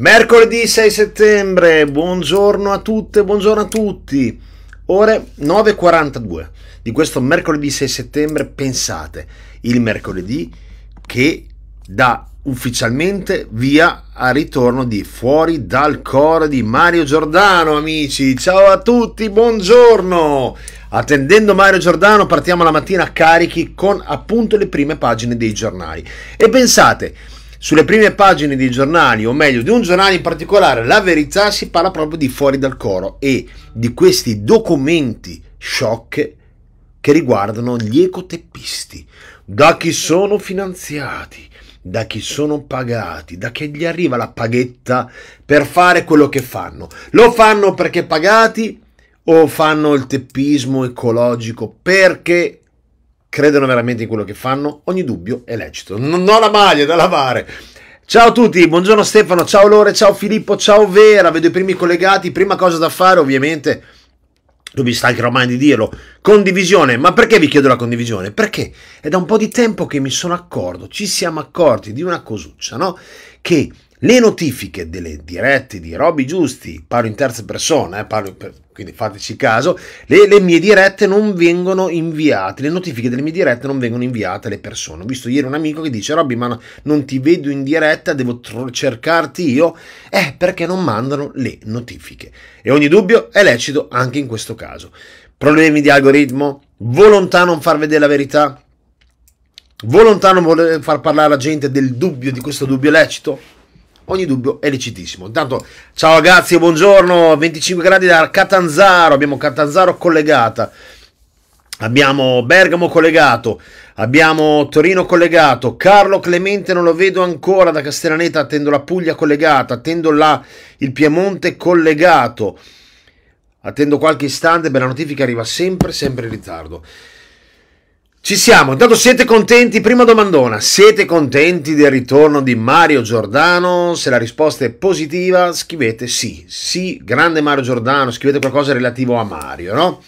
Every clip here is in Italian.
Mercoledì 6 settembre, buongiorno a tutte, buongiorno a tutti. Ore 9.42 di questo mercoledì 6 settembre, pensate, il mercoledì che dà ufficialmente via al ritorno di Fuori dal coro di Mario Giordano, amici. Ciao a tutti, buongiorno. Attendendo Mario Giordano partiamo la mattina carichi con appunto le prime pagine dei giornali. E pensate, sulle prime pagine dei giornali, o meglio di un giornale in particolare, La Verità, si parla proprio di fuori dal coro e di questi documenti shock che riguardano gli ecoteppisti, da chi sono finanziati, da chi sono pagati, da chi gli arriva la paghetta per fare quello che fanno. Lo fanno perché pagati o fanno il teppismo ecologico perché credono veramente in quello che fanno, ogni dubbio è lecito. Non ho la maglia da lavare. Ciao a tutti, buongiorno Stefano, ciao Lore, ciao Filippo, ciao Vera, vedo i primi collegati, prima cosa da fare ovviamente, tu mi stancherò mai di dirlo, condivisione, ma perché vi chiedo la condivisione? Perché è da un po' di tempo che mi sono accorto, ci siamo accorti di una cosuccia, no? Che le notifiche delle dirette di Robby Giusti, parlo in terza persona, eh, per, quindi fateci caso, le, le, mie dirette non vengono inviate, le notifiche delle mie dirette non vengono inviate alle persone. Ho visto ieri un amico che dice Robby ma non ti vedo in diretta, devo tro- cercarti io, eh perché non mandano le notifiche. E ogni dubbio è lecito anche in questo caso. Problemi di algoritmo, volontà non far vedere la verità, volontà non voler far parlare la gente del dubbio, di questo dubbio lecito ogni dubbio è lecitissimo. Intanto, ciao ragazzi, buongiorno, 25 gradi da Catanzaro, abbiamo Catanzaro collegata, abbiamo Bergamo collegato, abbiamo Torino collegato, Carlo Clemente non lo vedo ancora da Castellaneta, attendo la Puglia collegata, attendo la, il Piemonte collegato, attendo qualche istante, beh la notifica arriva sempre, sempre in ritardo. Ci siamo, intanto siete contenti? Prima domandona, siete contenti del ritorno di Mario Giordano? Se la risposta è positiva, scrivete sì, sì, grande Mario Giordano, scrivete qualcosa relativo a Mario, no?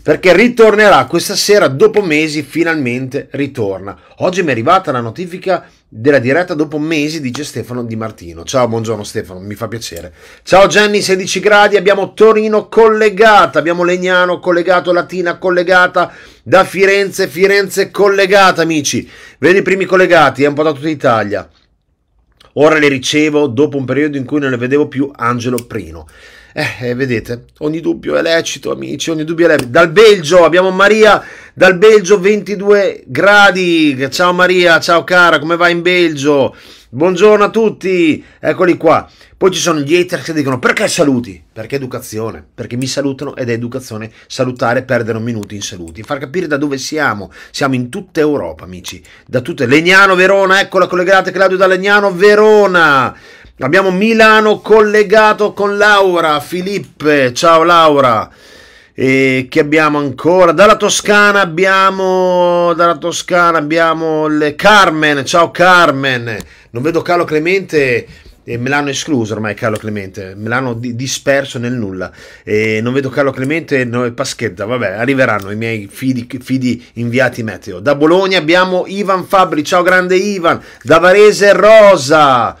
Perché ritornerà questa sera, dopo mesi, finalmente ritorna. Oggi mi è arrivata la notifica della diretta dopo mesi, dice Stefano Di Martino. Ciao, buongiorno Stefano, mi fa piacere. Ciao Gianni, 16 gradi, abbiamo Torino collegata, abbiamo Legnano collegato, Latina collegata, da Firenze, Firenze collegata, amici. Vedi i primi collegati, è un po' da tutta Italia. Ora le ricevo dopo un periodo in cui non le vedevo più Angelo Prino. Eh, eh, vedete, ogni dubbio è lecito, amici, ogni dubbio è lecito. Dal Belgio abbiamo Maria, dal Belgio 22 gradi. Ciao Maria, ciao cara, come va in Belgio? Buongiorno a tutti, eccoli qua. Poi ci sono gli haters che dicono perché saluti? Perché educazione, perché mi salutano ed è educazione salutare perdere un minuto in saluti. Far capire da dove siamo, siamo in tutta Europa amici, da tutte. Legnano, Verona, eccola collegata Claudio da Legnano, Verona. Abbiamo Milano collegato con Laura, Filippe, ciao Laura. E che abbiamo ancora? Dalla Toscana abbiamo, dalla Toscana abbiamo le Carmen, ciao Carmen. Non vedo Carlo Clemente, e me l'hanno escluso ormai Carlo Clemente, me l'hanno di- disperso nel nulla. E non vedo Carlo Clemente no, Paschetta, vabbè, arriveranno i miei fidi, fidi, inviati meteo. Da Bologna abbiamo Ivan Fabri, ciao grande Ivan, da Varese Rosa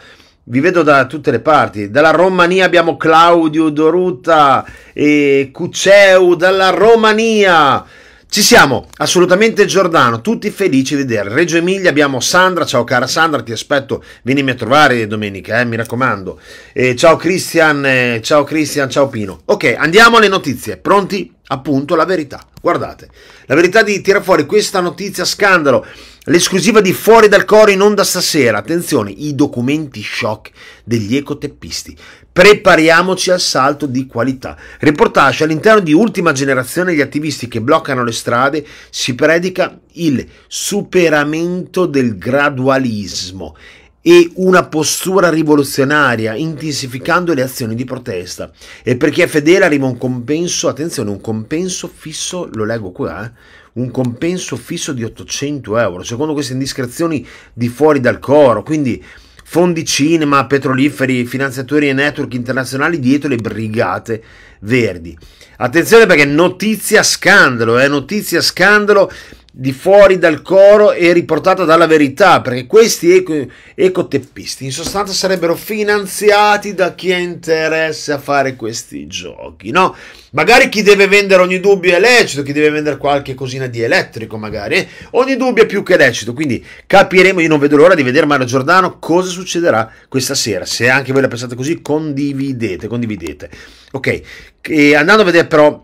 vi vedo da tutte le parti. Dalla Romania abbiamo Claudio Doruta e Cuceu dalla Romania. Ci siamo, assolutamente Giordano, tutti felici di vedere. Reggio Emilia abbiamo Sandra, ciao cara Sandra, ti aspetto, venimi a trovare domenica, eh, mi raccomando. Eh, ciao Cristian, ciao Cristian, ciao Pino. Ok, andiamo alle notizie, pronti? Appunto la verità. Guardate, la verità di tirare fuori questa notizia scandalo L'esclusiva di Fuori dal Coro in onda stasera. Attenzione, i documenti shock degli ecoteppisti. Prepariamoci al salto di qualità. Reportage all'interno di Ultima Generazione gli attivisti che bloccano le strade si predica il superamento del gradualismo e una postura rivoluzionaria, intensificando le azioni di protesta. E per chi è fedele arriva un compenso, attenzione, un compenso fisso, lo leggo qua, eh? un compenso fisso di 800 euro, secondo queste indiscrezioni di fuori dal coro, quindi fondi cinema, petroliferi, finanziatori e network internazionali dietro le brigate verdi. Attenzione perché notizia scandalo, è eh? notizia scandalo di fuori dal coro e riportata dalla verità, perché questi eco, ecoteppisti in sostanza sarebbero finanziati da chi ha interesse a fare questi giochi, no? Magari chi deve vendere ogni dubbio è lecito, chi deve vendere qualche cosina di elettrico magari, eh? ogni dubbio è più che lecito, quindi capiremo, io non vedo l'ora di vedere Mario Giordano cosa succederà questa sera, se anche voi la pensate così condividete, condividete. Ok, e andando a vedere però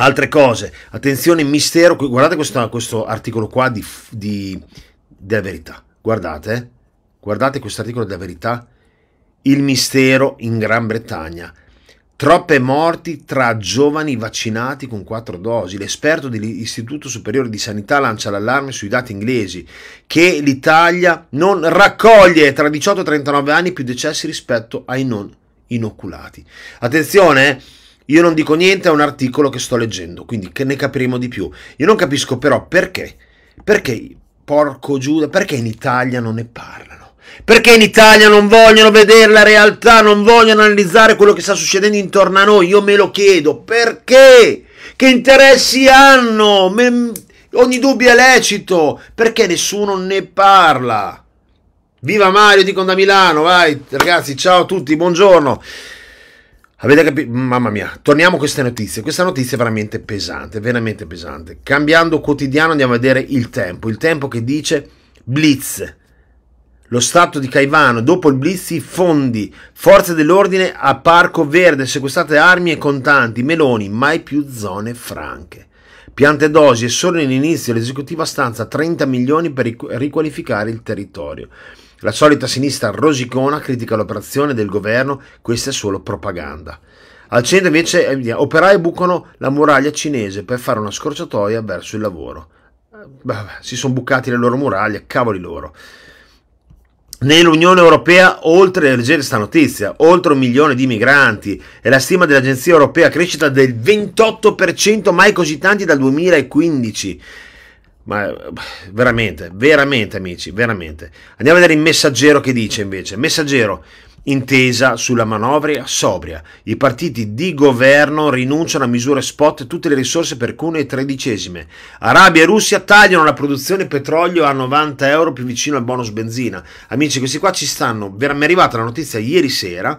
Altre cose, attenzione, mistero, guardate questo, questo articolo qua di, di, della verità, guardate, guardate questo articolo della verità, il mistero in Gran Bretagna, troppe morti tra giovani vaccinati con quattro dosi, l'esperto dell'Istituto Superiore di Sanità lancia l'allarme sui dati inglesi che l'Italia non raccoglie tra 18 e 39 anni più decessi rispetto ai non inoculati. Attenzione! Eh? Io non dico niente è un articolo che sto leggendo, quindi che ne capiremo di più. Io non capisco però perché, perché, porco Giuda, perché in Italia non ne parlano? Perché in Italia non vogliono vedere la realtà, non vogliono analizzare quello che sta succedendo intorno a noi? Io me lo chiedo, perché? Che interessi hanno? Me... Ogni dubbio è lecito, perché nessuno ne parla? Viva Mario, dicono da Milano, vai ragazzi, ciao a tutti, buongiorno. Avete capito? Mamma mia, torniamo a queste notizie. Questa notizia è veramente pesante, veramente pesante. Cambiando quotidiano andiamo a vedere il tempo. Il tempo che dice Blitz. Lo Stato di Caivano, dopo il Blitz, i fondi, forze dell'ordine a Parco Verde, sequestrate armi e contanti, meloni, mai più zone franche. Piante dosi e solo in inizio l'esecutiva stanza 30 milioni per riqualificare il territorio. La solita sinistra rosicona critica l'operazione del governo, questa è solo propaganda. Al centro invece eh, operai bucano la muraglia cinese per fare una scorciatoia verso il lavoro. Bah, eh, si sono bucati le loro muraglie, cavoli loro. Nell'Unione Europea, oltre a leggere questa notizia, oltre un milione di migranti e la stima dell'Agenzia Europea crescita del 28%, mai così tanti dal 2015. Ma eh, veramente, veramente amici, veramente. Andiamo a vedere il messaggero che dice invece. Messaggero, intesa sulla manovra sobria. I partiti di governo rinunciano a misure spot tutte le risorse per cune e tredicesime. Arabia e Russia tagliano la produzione petrolio a 90 euro più vicino al bonus benzina. Amici, questi qua ci stanno. Mi è arrivata la notizia ieri sera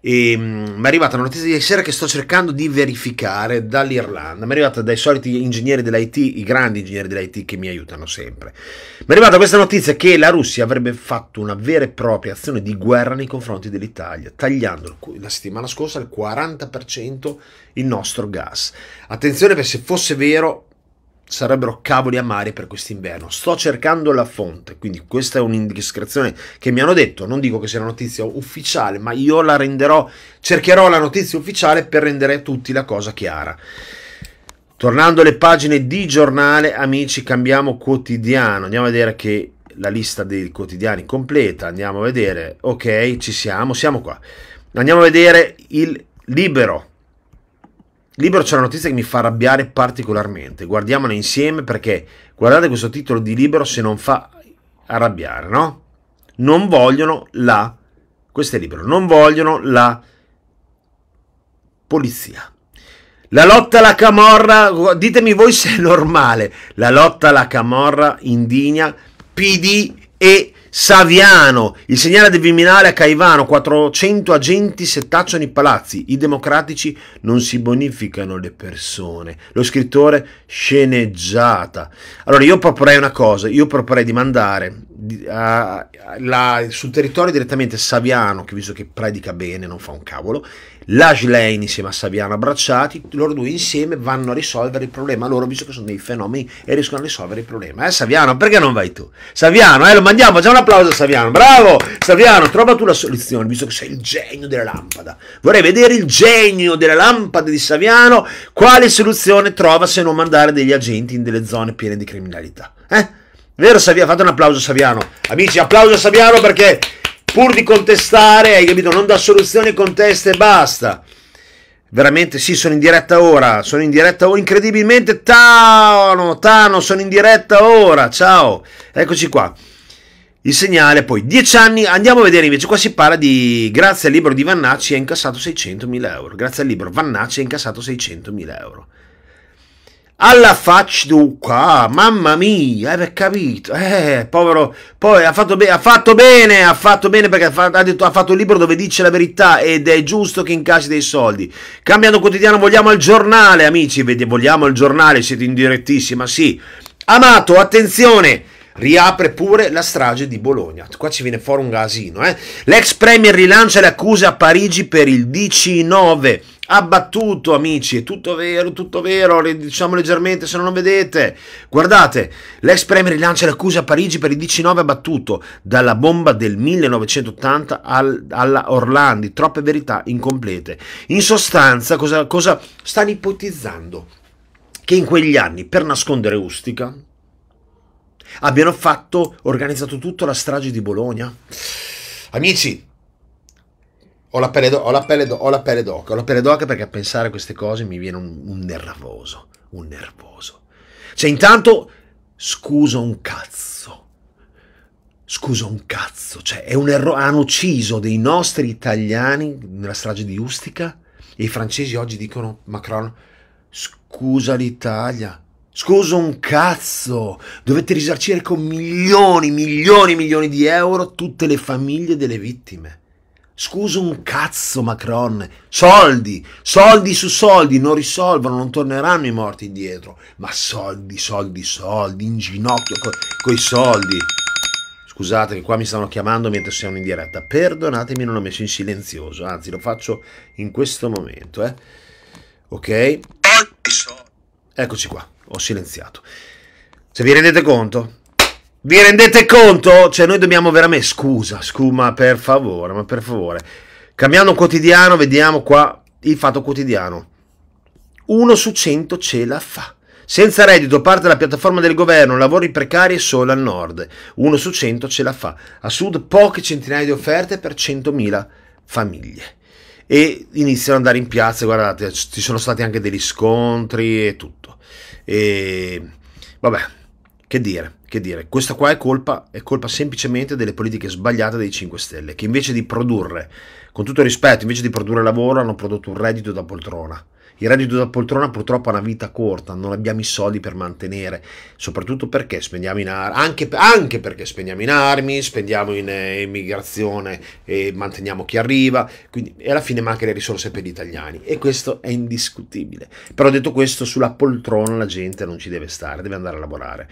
e, mm, mi è arrivata una notizia di ieri sera che sto cercando di verificare dall'Irlanda. Mi è arrivata dai soliti ingegneri dell'IT, i grandi ingegneri dell'IT che mi aiutano sempre. Mi è arrivata questa notizia che la Russia avrebbe fatto una vera e propria azione di guerra nei confronti dell'Italia, tagliando la settimana scorsa al 40% il nostro gas. Attenzione perché se fosse vero sarebbero cavoli amari per quest'inverno. Sto cercando la fonte, quindi questa è un'indiscrezione che mi hanno detto, non dico che sia una notizia ufficiale, ma io la renderò, cercherò la notizia ufficiale per rendere a tutti la cosa chiara. Tornando alle pagine di giornale, amici, cambiamo quotidiano, andiamo a vedere che la lista dei quotidiani completa, andiamo a vedere, ok, ci siamo, siamo qua. Andiamo a vedere il libero, libro c'è una notizia che mi fa arrabbiare particolarmente. Guardiamola insieme perché guardate questo titolo di libro se non fa arrabbiare, no? Non vogliono la, questo è libro, non vogliono la polizia. La lotta alla camorra, ditemi voi se è normale, la lotta alla camorra indigna PD e Saviano, il segnale del Viminale a Caivano, 400 agenti settacciano i palazzi, i democratici non si bonificano le persone, lo scrittore sceneggiata. Allora io proporrei una cosa, io proporrei di mandare uh, la, sul territorio direttamente Saviano, che visto che predica bene, non fa un cavolo, Lajlain insieme a Saviano abbracciati, loro due insieme vanno a risolvere il problema, loro visto che sono dei fenomeni e riescono a risolvere il problema. Eh Saviano, perché non vai tu? Saviano, eh, lo mandiamo, facciamo un applauso a Saviano, bravo! Saviano, trova tu la soluzione, visto che sei il genio della lampada. Vorrei vedere il genio della lampada di Saviano, quale soluzione trova se non mandare degli agenti in delle zone piene di criminalità. Eh? Vero Saviano? Fate un applauso a Saviano. Amici, applauso a Saviano perché pur di contestare, hai capito, non dà soluzioni, contesta e basta. Veramente sì, sono in diretta ora, sono in diretta ora, incredibilmente Tano, Tano, sono in diretta ora, ciao, eccoci qua. Il segnale poi, dieci anni, andiamo a vedere invece, qua si parla di grazie al libro di Vannacci ha incassato 600.000 euro, grazie al libro Vannacci ha incassato 600.000 euro alla faccia dunque, ah, mamma mia, hai eh, capito, eh, povero, poi ha fatto, ha fatto, bene, ha fatto bene perché ha, fatto, ha, detto, ha fatto un libro dove dice la verità ed è giusto che incassi dei soldi, cambiando quotidiano, vogliamo il giornale amici, vogliamo il giornale, siete in direttissima, sì, Amato, attenzione, riapre pure la strage di Bologna. Qua ci viene fuori un gasino, Eh? L'ex premier rilancia le accuse a Parigi per il 19 abbattuto, amici. È tutto vero, tutto vero. Diciamo leggermente se non lo vedete. Guardate, l'ex premier rilancia l'accusa a Parigi per il 19 abbattuto dalla bomba del 1980 al, alla Orlandi. Troppe verità incomplete. In sostanza, cosa, cosa stanno ipotizzando? Che in quegli anni, per nascondere Ustica, abbiano fatto, organizzato tutto la strage di Bologna. Amici, ho la, pelle do- ho, la pelle do- ho la pelle d'oca, ho la pelle d'oca perché a pensare a queste cose mi viene un, un nervoso, un nervoso. Cioè intanto scusa un cazzo, scusa un cazzo, cioè è un errore, hanno ucciso dei nostri italiani nella strage di Ustica e i francesi oggi dicono Macron scusa l'Italia, Scusa un cazzo, dovete risarcire con milioni, milioni, milioni di euro tutte le famiglie delle vittime. Scuso un cazzo Macron, soldi, soldi su soldi, non risolvono, non torneranno i morti indietro, ma soldi, soldi, soldi, in ginocchio co- coi soldi. Scusate che qua mi stanno chiamando mentre siamo in diretta, perdonatemi non l'ho messo in silenzioso, anzi lo faccio in questo momento, eh. Ok? Eccoci qua, ho silenziato. Se vi rendete conto, vi rendete conto? Cioè, noi dobbiamo veramente. Scusa, scuma, per favore, ma per favore. Cambiando quotidiano, vediamo qua il fatto quotidiano. Uno su cento ce la fa. Senza reddito parte la piattaforma del governo, lavori precari e solo al nord. Uno su cento ce la fa. A sud poche centinaia di offerte per 100.000 famiglie. E iniziano ad andare in piazza, guardate, ci sono stati anche degli scontri e tutto. E vabbè, che dire che dire, questa qua è colpa, è colpa semplicemente delle politiche sbagliate dei 5 Stelle, che invece di produrre, con tutto il rispetto, invece di produrre lavoro, hanno prodotto un reddito da poltrona. Il reddito da poltrona purtroppo ha una vita corta, non abbiamo i soldi per mantenere, soprattutto perché spendiamo in armi, anche, anche, perché spendiamo in armi, spendiamo in eh, immigrazione e manteniamo chi arriva, quindi, e alla fine mancano le risorse per gli italiani e questo è indiscutibile. Però detto questo, sulla poltrona la gente non ci deve stare, deve andare a lavorare.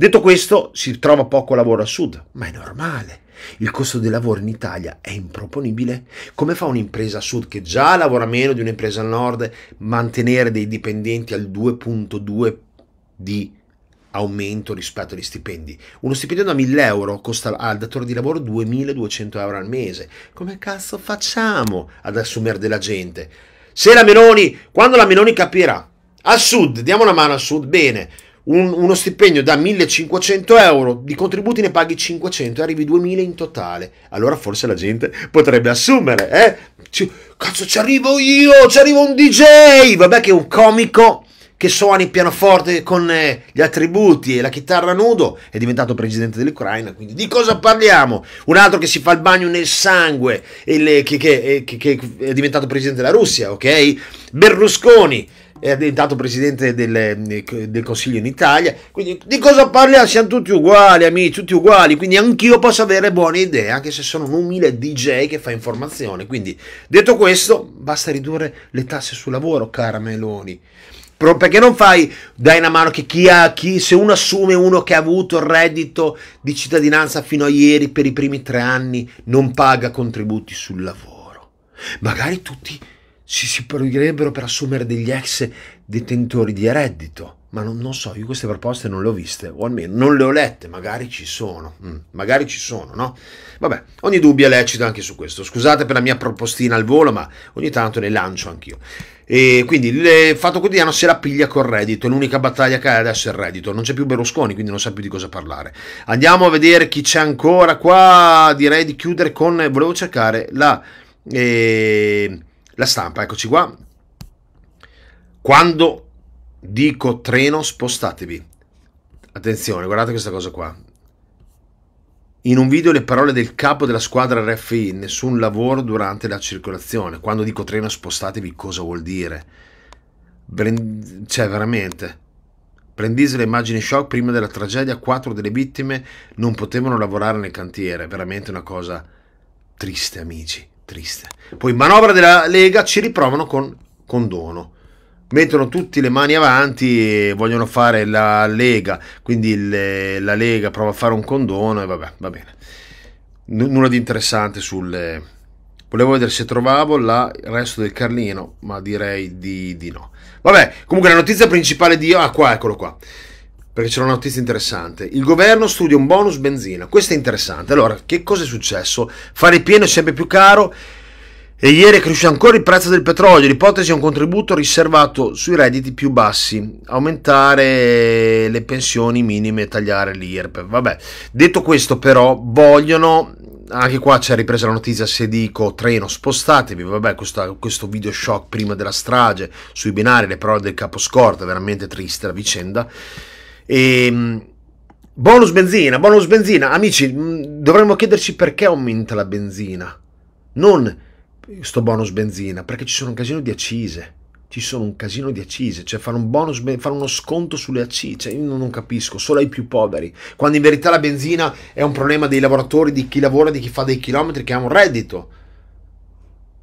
Detto questo, si trova poco lavoro a sud, ma è normale. Il costo del lavoro in Italia è improponibile. Come fa un'impresa a sud che già lavora meno di un'impresa al nord mantenere dei dipendenti al 2.2 di aumento rispetto agli stipendi? Uno stipendio da 1000 euro costa al datore di lavoro 2200 euro al mese. Come cazzo facciamo ad assumere della gente? Se la Meloni, quando la Meloni capirà, al sud, diamo una mano al sud, bene un, uno stipendio da 1500 euro di contributi ne paghi 500 e arrivi 2000 in totale allora forse la gente potrebbe assumere eh? C- cazzo ci arrivo io ci arrivo un DJ vabbè che è un comico che suona il pianoforte con eh, gli attributi e la chitarra nudo è diventato presidente dell'Ucraina quindi di cosa parliamo un altro che si fa il bagno nel sangue le, che, che, eh, che, che è diventato presidente della Russia ok Berlusconi è diventato presidente del, eh, del, Consiglio in Italia. Quindi di cosa parliamo? Siamo tutti uguali, amici, tutti uguali. Quindi anch'io posso avere buone idee, anche se sono un umile DJ che fa informazione. Quindi detto questo, basta ridurre le tasse sul lavoro, cara Meloni. perché non fai, dai una mano che chi ha, chi, se uno assume uno che ha avuto il reddito di cittadinanza fino a ieri per i primi tre anni, non paga contributi sul lavoro. Magari tutti si, si proibirebbero per assumere degli ex detentori di reddito. Ma non, non, so, io queste proposte non le ho viste, o almeno non le ho lette, magari ci sono, mm, magari ci sono, no? Vabbè, ogni dubbio è lecito anche su questo. Scusate per la mia propostina al volo, ma ogni tanto ne lancio anch'io. E quindi il Fatto Quotidiano se la piglia col reddito, l'unica battaglia che ha adesso è il reddito, non c'è più Berlusconi, quindi non sa più di cosa parlare. Andiamo a vedere chi c'è ancora qua, direi di chiudere con, volevo cercare la... Eh, la stampa, eccoci qua. Quando dico treno, spostatevi. Attenzione, guardate questa cosa qua. In un video le parole del capo della squadra RFI, nessun lavoro durante la circolazione. Quando dico treno, spostatevi, cosa vuol dire? Brand... Cioè, veramente. Prendise le immagini shock prima della tragedia, quattro delle vittime non potevano lavorare nel cantiere, veramente una cosa triste amici. Triste. Poi in manovra della Lega ci riprovano con condono. Mettono tutti le mani avanti e vogliono fare la Lega, quindi le, la Lega prova a fare un condono e vabbè, va bene. N- nulla di interessante sul... Volevo vedere se trovavo la, il resto del Carlino, ma direi di, di no. Vabbè, comunque la notizia principale di... Ah, qua, eccolo qua perché c'è una notizia interessante. Il governo studia un bonus benzina. Questo è interessante. Allora, che cosa è successo? Fare pieno è sempre più caro e ieri è cresciuto ancora il prezzo del petrolio. L'ipotesi è un contributo riservato sui redditi più bassi, aumentare le pensioni minime e tagliare l'IRP. Vabbè, detto questo però vogliono anche qua c'è ripresa la notizia se dico treno spostatevi, vabbè questo, questo video shock prima della strage sui binari, le parole del caposcorta, veramente triste la vicenda. E, ehm, bonus benzina, bonus benzina. Amici, mm, dovremmo chiederci perché aumenta la benzina. Non sto bonus benzina, perché ci sono un casino di accise. Ci sono un casino di accise, cioè fare, un bonus, fare uno sconto sulle accise, cioè, io non capisco, solo ai più poveri. Quando in verità la benzina è un problema dei lavoratori, di chi lavora, di chi fa dei chilometri, che ha un reddito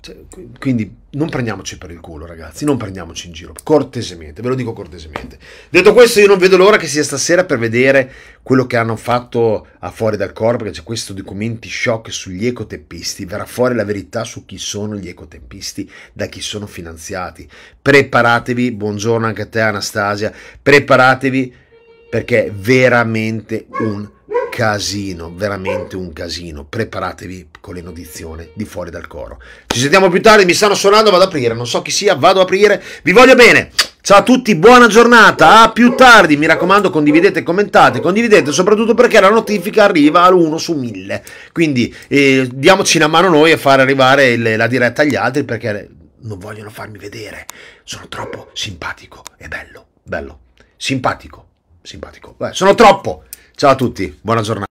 cioè, quindi non prendiamoci per il culo, ragazzi, non prendiamoci in giro, cortesemente, ve lo dico cortesemente. Detto questo, io non vedo l'ora che sia stasera per vedere quello che hanno fatto a fuori dal corpo, perché c'è questo documenti shock sugli ecotempisti verrà fuori la verità su chi sono gli ecotempisti da chi sono finanziati. Preparatevi, buongiorno anche a te Anastasia, preparatevi perché è veramente un casino, veramente un casino. Preparatevi con le notizioni di fuori dal coro. Ci sentiamo più tardi, mi stanno suonando, vado ad aprire, non so chi sia, vado ad aprire. Vi voglio bene. Ciao a tutti, buona giornata, a più tardi, mi raccomando condividete, commentate, condividete soprattutto perché la notifica arriva all'1 su mille. quindi eh, diamoci una mano noi a far arrivare il, la diretta agli altri perché non vogliono farmi vedere, sono troppo simpatico e bello, bello, simpatico, simpatico, Beh, sono troppo, Ciao a tutti, buona giornata.